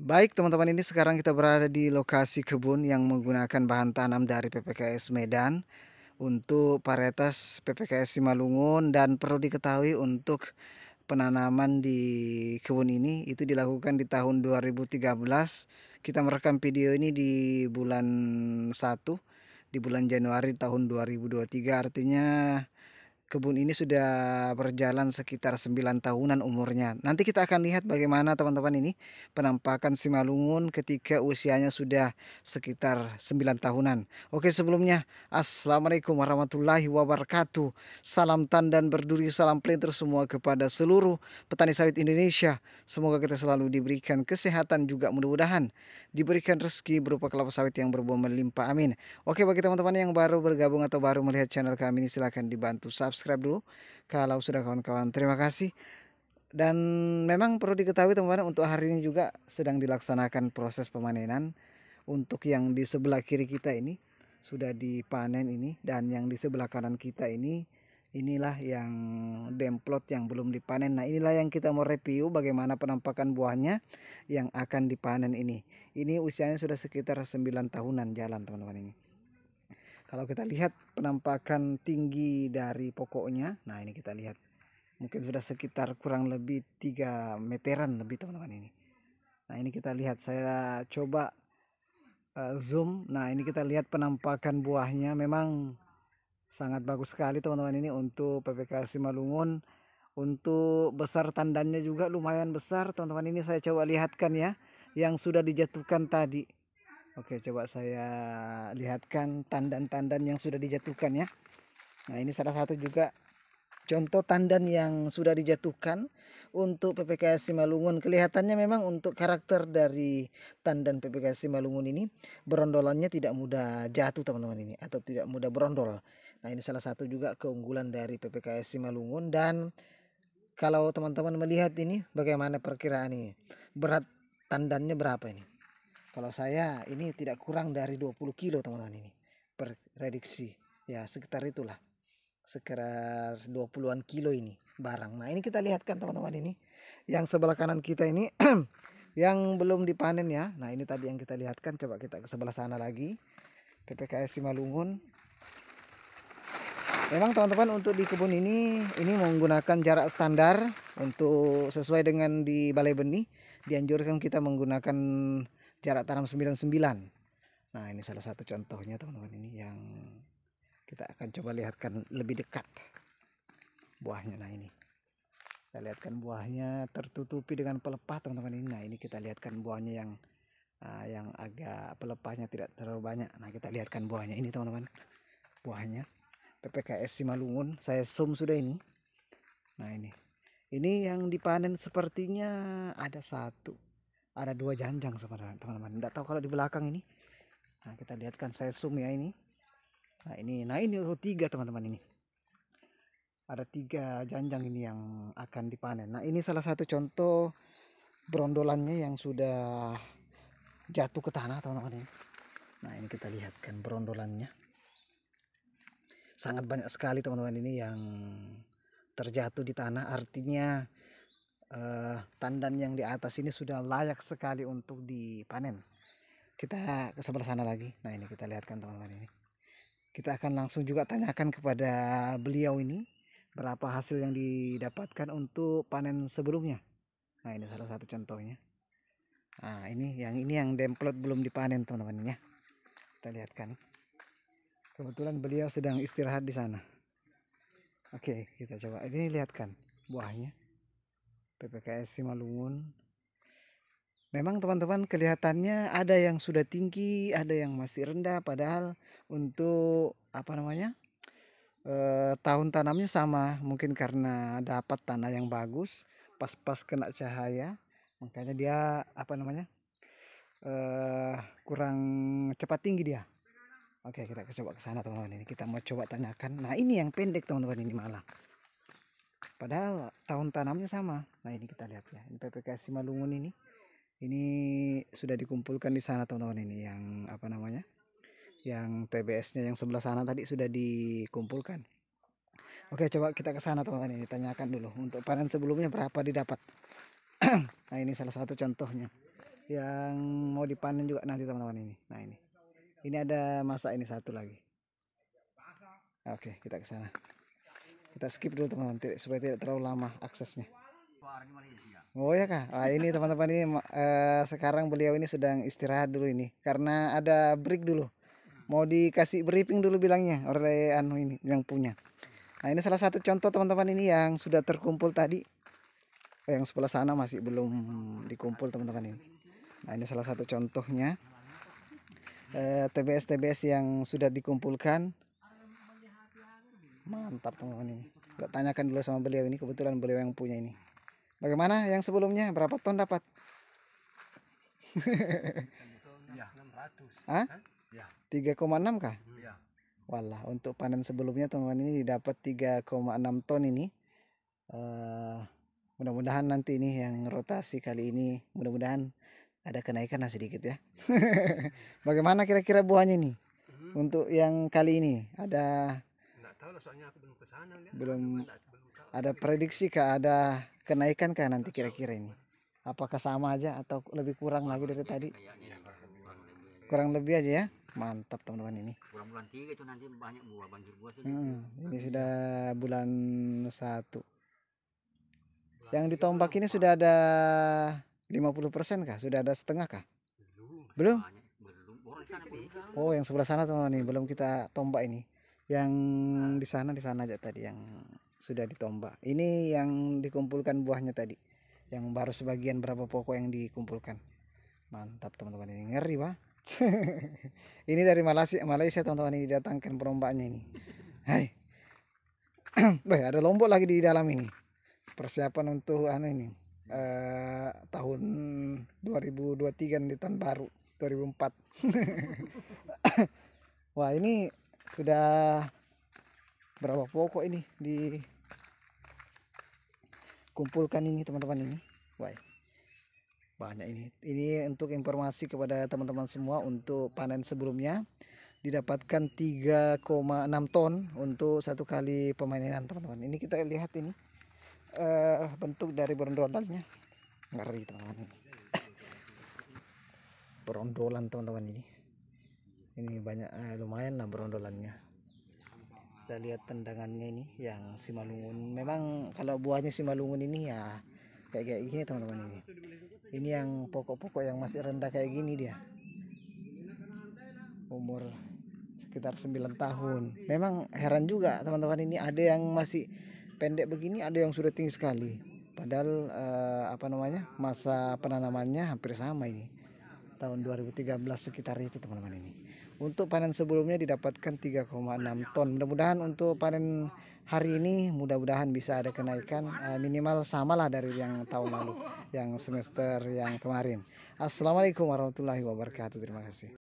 Baik teman-teman ini sekarang kita berada di lokasi kebun yang menggunakan bahan tanam dari PPKS Medan untuk varietas PPKS Simalungun dan perlu diketahui untuk penanaman di kebun ini itu dilakukan di tahun 2013 kita merekam video ini di bulan 1 di bulan Januari tahun 2023 artinya kebun ini sudah berjalan sekitar 9 tahunan umurnya. Nanti kita akan lihat bagaimana teman-teman ini penampakan Simalungun ketika usianya sudah sekitar 9 tahunan. Oke sebelumnya Assalamualaikum warahmatullahi wabarakatuh. Salam tan dan berduri, salam pelintir semua kepada seluruh petani sawit Indonesia. Semoga kita selalu diberikan kesehatan juga mudah-mudahan diberikan rezeki berupa kelapa sawit yang berbuah melimpah. Amin. Oke bagi teman-teman yang baru bergabung atau baru melihat channel kami ini silahkan dibantu subscribe subscribe dulu kalau sudah kawan-kawan terima kasih dan memang perlu diketahui teman-teman untuk hari ini juga sedang dilaksanakan proses pemanenan untuk yang di sebelah kiri kita ini sudah dipanen ini dan yang di sebelah kanan kita ini inilah yang demplot yang belum dipanen nah inilah yang kita mau review bagaimana penampakan buahnya yang akan dipanen ini ini usianya sudah sekitar 9 tahunan jalan teman-teman ini kalau kita lihat penampakan tinggi dari pokoknya nah ini kita lihat mungkin sudah sekitar kurang lebih 3 meteran lebih teman-teman ini nah ini kita lihat saya coba uh, zoom nah ini kita lihat penampakan buahnya memang sangat bagus sekali teman-teman ini untuk PPK Simalungun untuk besar tandannya juga lumayan besar teman-teman ini saya coba lihatkan ya yang sudah dijatuhkan tadi Oke, coba saya lihatkan tandan-tandan yang sudah dijatuhkan ya. Nah, ini salah satu juga contoh tandan yang sudah dijatuhkan untuk PPKS Simalungun. Kelihatannya memang untuk karakter dari tandan PPKS Simalungun ini berondolannya tidak mudah jatuh teman-teman ini atau tidak mudah berondol. Nah, ini salah satu juga keunggulan dari PPKS Simalungun dan kalau teman-teman melihat ini bagaimana perkiraan ini berat tandannya berapa ini kalau saya ini tidak kurang dari 20 kilo teman-teman ini prediksi ya sekitar itulah sekitar 20-an kilo ini barang. Nah, ini kita lihatkan teman-teman ini. Yang sebelah kanan kita ini yang belum dipanen ya. Nah, ini tadi yang kita lihatkan coba kita ke sebelah sana lagi. PPKS Simalungun. Memang teman-teman untuk di kebun ini ini menggunakan jarak standar untuk sesuai dengan di balai benih dianjurkan kita menggunakan jarak tanam 99 nah ini salah satu contohnya teman-teman ini yang kita akan coba lihatkan lebih dekat buahnya nah ini kita lihatkan buahnya tertutupi dengan pelepah teman-teman ini nah ini kita lihatkan buahnya yang uh, yang agak pelepahnya tidak terlalu banyak nah kita lihatkan buahnya ini teman-teman buahnya PPKS Simalungun saya zoom sudah ini nah ini ini yang dipanen sepertinya ada satu ada dua janjang sebenarnya teman-teman tidak tahu kalau di belakang ini nah kita lihatkan saya zoom ya ini nah ini nah ini oh, tiga teman-teman ini ada tiga janjang ini yang akan dipanen nah ini salah satu contoh brondolannya yang sudah jatuh ke tanah teman-teman ini nah ini kita lihatkan brondolannya sangat banyak sekali teman-teman ini yang terjatuh di tanah artinya eh, tandan yang di atas ini sudah layak sekali untuk dipanen kita ke sebelah sana lagi nah ini kita lihatkan teman-teman ini kita akan langsung juga tanyakan kepada beliau ini berapa hasil yang didapatkan untuk panen sebelumnya nah ini salah satu contohnya nah ini yang ini yang demplot belum dipanen teman-teman ya kita lihatkan kebetulan beliau sedang istirahat di sana oke kita coba ini lihatkan buahnya PPKS Simalungun. Memang teman-teman kelihatannya ada yang sudah tinggi, ada yang masih rendah padahal untuk apa namanya? E, tahun tanamnya sama, mungkin karena dapat tanah yang bagus, pas-pas kena cahaya, makanya dia apa namanya? E, kurang cepat tinggi dia. Oke, kita coba ke sana teman-teman. Ini kita mau coba tanyakan. Nah, ini yang pendek teman-teman ini malah padahal tahun tanamnya sama nah ini kita lihat ya ini PPKS Simalungun ini ini sudah dikumpulkan di sana teman-teman ini yang apa namanya yang TBS-nya yang sebelah sana tadi sudah dikumpulkan Oke coba kita ke sana teman-teman ini tanyakan dulu untuk panen sebelumnya berapa didapat nah ini salah satu contohnya yang mau dipanen juga nanti teman-teman ini nah ini ini ada masa ini satu lagi oke kita ke sana kita skip dulu teman-teman supaya tidak terlalu lama aksesnya oh ya kak nah, ini teman-teman ini uh, sekarang beliau ini sedang istirahat dulu ini karena ada break dulu mau dikasih briefing dulu bilangnya oleh anu ini yang punya nah ini salah satu contoh teman-teman ini yang sudah terkumpul tadi oh, yang sebelah sana masih belum dikumpul teman-teman ini nah ini salah satu contohnya TBS-TBS eh, yang sudah dikumpulkan mantap teman-teman ini nggak tanyakan dulu sama beliau ini kebetulan beliau yang punya ini bagaimana yang sebelumnya berapa ton dapat ya. Hah? Ya. 3,6 kah? Ya. Walah, untuk panen sebelumnya teman-teman ini didapat 3,6 ton ini. Uh, mudah-mudahan nanti ini yang rotasi kali ini mudah-mudahan ada kenaikan lah sedikit ya. Bagaimana kira-kira buahnya ini? Hmm. Untuk yang kali ini ada belum ada prediksi kah ada kenaikan kah nanti kira-kira ini apakah sama aja atau lebih kurang lagi dari tadi kurang lebih aja ya mantap teman-teman ini kurang bulan tiga itu nanti banyak buah banjir buah hmm, ini sudah bulan satu yang ditombak ini sudah ada 50% kah sudah ada setengah kah belum oh yang sebelah sana teman-teman ini belum kita tombak ini yang di sana di sana aja tadi yang sudah ditombak ini yang dikumpulkan buahnya tadi yang baru sebagian berapa pokok yang dikumpulkan mantap teman-teman ini ngeri pak ini dari Malaysia Malaysia teman-teman ini datangkan perombaknya ini hai Wah, ada lombok lagi di dalam ini persiapan untuk anu ini uh, tahun 2023 di tahun baru 2004 wah ini sudah berapa pokok ini di kumpulkan ini teman-teman ini Wah, banyak ini ini untuk informasi kepada teman-teman semua untuk panen sebelumnya didapatkan 3,6 ton untuk satu kali pemainan teman-teman ini kita lihat ini uh, bentuk dari berondolnya ngeri teman-teman berondolan teman-teman ini ini banyak eh, lumayan lah berondolannya kita lihat tendangannya ini yang si malungun memang kalau buahnya si malungun ini ya kayak kayak gini teman-teman ini ini yang pokok-pokok yang masih rendah kayak gini dia umur sekitar 9 tahun memang heran juga teman-teman ini ada yang masih pendek begini ada yang sudah tinggi sekali padahal eh, apa namanya masa penanamannya hampir sama ini tahun 2013 sekitar itu teman-teman ini untuk panen sebelumnya didapatkan 3,6 ton. Mudah-mudahan untuk panen hari ini mudah-mudahan bisa ada kenaikan eh, minimal samalah dari yang tahun lalu yang semester yang kemarin. Assalamualaikum warahmatullahi wabarakatuh. Terima kasih.